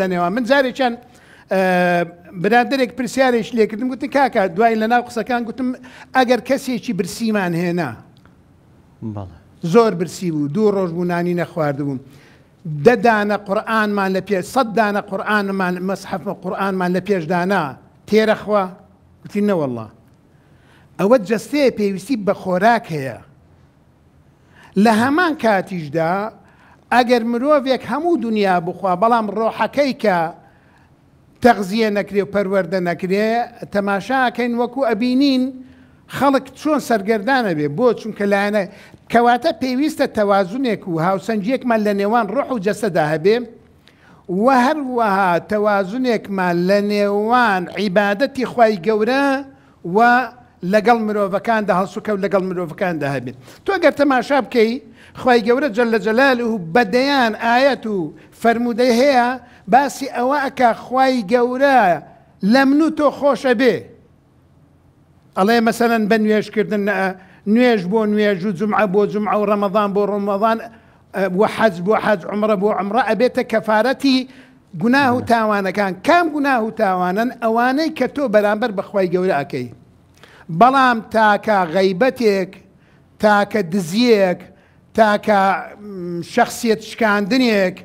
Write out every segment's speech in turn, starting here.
لە نێوان من جارێکیان برادێک پرسیارێک لێکردم گوتن کاکە دوای لە ناو قسەکان گوتم ئەگەر کەسێکی برسیمان هێنا زۆر برسی بوو دوو ڕۆژ بوونانی نەخواردبووم. دەدانە قورآانمان لە پێ سەد دانە قورآانمان مەسحفمە قورآانمان لە پێشدانا تێرەخوا گوتی نەوەله. ئەوە جەستەیە پێویستی بە خۆراک هەیە. لە هەمان کاتیشدا ئەگەر مرۆڤێک هەموو دنیا بخوا بەڵام ڕۆحەکەی کە تەغزیە نەکرێ و پەروەەردە نەکرێ تەماشاکەین وەکو ئەبینین خەڵک چۆن سەرگەردانە بێ بۆ چونکە لایەنە کەواتە پێویستە تەوازونێک و هاوسنجەکمان لە نێوان ڕۆح و جەسەدا هەبێ و هەروەها تەوازونێکمان لە نێوان عیباەتی خی گەورە و لەگەڵ مرۆڤەکاندا هەڵسوکە و لەگەڵ مرۆڤەکاندا هەبێت تۆ گەر تەماشا بکەی خی گەورە جل لە جەلال و بەدەیان ئاەت و فرەرمودەی هەیە باسی ئەوە ئەکە خی گەورە لە من و تۆ خۆشە بێ ئەڵێ مەسەەن بە نوێشکردن نوێژ بۆ نوێژ و جمعە بۆ جمعە و ڕەمەدان بۆ ڕۆمەدان بۆ حەز بۆ حەز عمرە بۆ عمرە ئەبێتە کەفاەتی گوناه و تاوانەکان کام گوناه و تاوانن ئەوانەی کە تۆ بەرامبەر بەخوای گەورە ئەکەی بەڵام تاکە غەیبەتێک تاکە دزیەک تاکە شخصیت شکاندنێک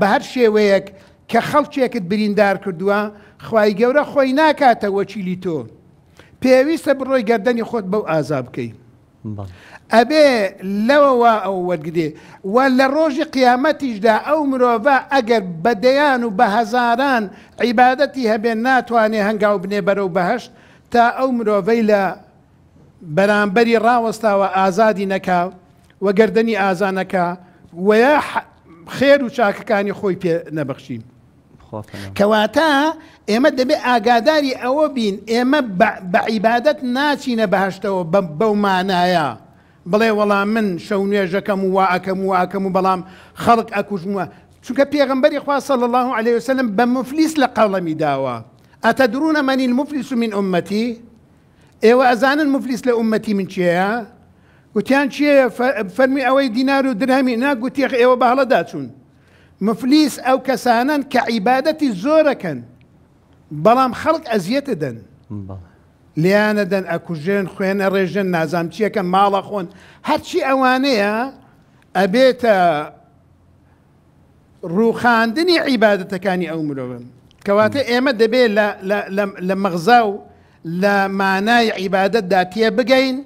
بە هەر شێوەیەک کە خەڵکێکت بریندار کردووە خی گەورە خۆی ناکاتەوە چیلی تۆ پێویستە بڕۆی گەردەنی خۆت بەو ئازا بکەیت ئەبێ لەوەوە ئەو وەرگێ و لە ڕۆژی قیامەتیشدا ئەو مرۆڤ ئەگەر بەدەیان و بە هەزاران عیباەتی هەبێن ناتوانێ هەنگاو بنێ بەرەو بەهشت تا ئەو مرۆڤەی لە بەرامبەری ڕاوەستاوە ئازادی نەکا وەگەردنی ئازانەکە وە خێر و چاکەکانی خۆی پێ نەبەخشیم. کەواتە ئێمە دەبێت ئاگاداری ئەوە بین ئێمە بەعیبادت ناچینە بەهشتەوە بەومانایە بڵێ وەڵام من شەو نوێژەکەم و واکەم واکەم و بەڵام خەڵک ئەکوژمووە چونکە پێغمبەری خواصل الله عليه وسلم بە مفلیس لە قەڵەمی داوە ئەتەدرونە منی مفلیس من عمەتی ئێوە ئەزانن مفلیس لە عمەتی من چیە؟ گوتیان چیە فەرمی ئەوەی دینار و درهمی ناگوتیخ ئێوە بەهڵە داچوون مفلیس ئەو کەسانن کە عیباەتی زۆرەکەن بەڵام خەڵک ئەزیەتە دەن لیانە دەن ئەکوژێن خوێنە ڕێژن نازام چیەکە ماڵە خۆن هەرچی ئەوانەیە ئەبێتە ڕووخاندنی عیباەتەکانی ئەو مرۆڤن کەواتە ئێمە دەبێت لە مەغزا و لە مانای عیباەتدا تێ بگەین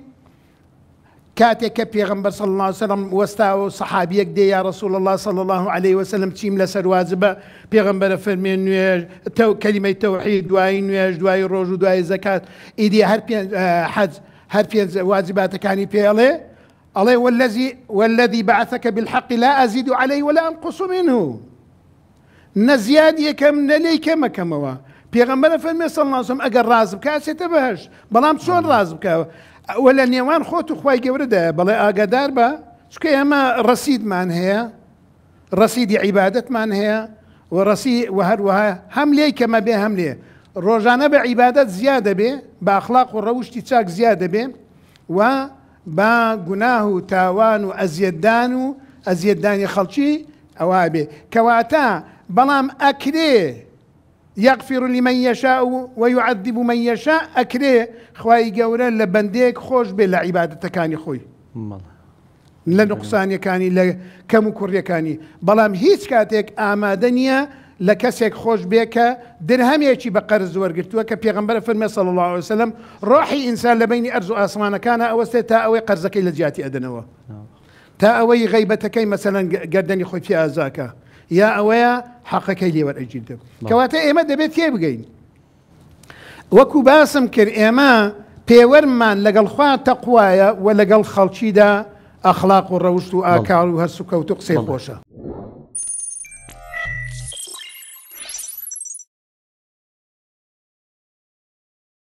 كاتك پیغمبر صلى الله عليه وسلم وستاو صحابيك دي يا رسول الله صلى الله عليه وسلم تيم لسر وازبا پیغمبر فرمي نواج تو كلمة توحيد دواي نواج دواي روج دواي زكاة ايدي هر پیان آه، حج هر پیان وازبات كاني پیالي الله والذي والذي بعثك بالحق لا أزيد عليه ولا أنقص منه نزياد يكم نليك ما كما بيغمبر فرمي صلى الله عليه وسلم أقر رازب كاسي تبهش بلام شون رازب ئەوە لە نێوان خۆت و خی گەورەدە بەڵێ ئاگادار بە چکە ئەمە ڕسیدمان هەیە ڕسیدی عیباەتمان هەیە و ڕسی و هەروەها هەم لێ کەمە بێ هەم لێ ڕۆژانە بە عیباەت زیاد دەبێ باخلاق و ڕەوشی چاک زیاد دەبێ و با گوناه و تاوان و ئەزیەتدان و ئەزیەتدانی خەڵکی ئەوە بێ کەواتە بەڵام ئەکرێ یەقفیر لیمەشا و وەعددی بوو مەشا ئەکرێ خی گەورە لە بەندێک خۆش بێ لە عیباەتەکانی خۆی لە نقصانیەکانی لە کەم و کوڕیەکانی بەڵام هیچ کاتێک ئامادە نییە لە کەسێک خۆش بێکە درهمێکی بە قەرز وەرگتووە کە پێغمبەر فەرمێ سەڵ الله وسلم ڕۆحی ئینسان لە بینی ئەرز و ئاسمانەکانە ئەوەستێ تا ئەوەی قەرزەکەی لە جیاتی ئەدنەوە تا ئەوەی غیبەتەکەی مەسەەن گردردنی خۆی ئازاکە. یا ئەوەیە حەقەکەی لێوە ئەجیدم کەواتە ئێمە دەبێت تێ بگەین وەکو باسم کرد ئێمە پێوەرمان لەگەڵ خوا تەقوایە و لەگەڵ خەڵکیدا ئەخلاق و ڕەوشت و ئاکار و هەرسو کەوت و قسێ خۆشە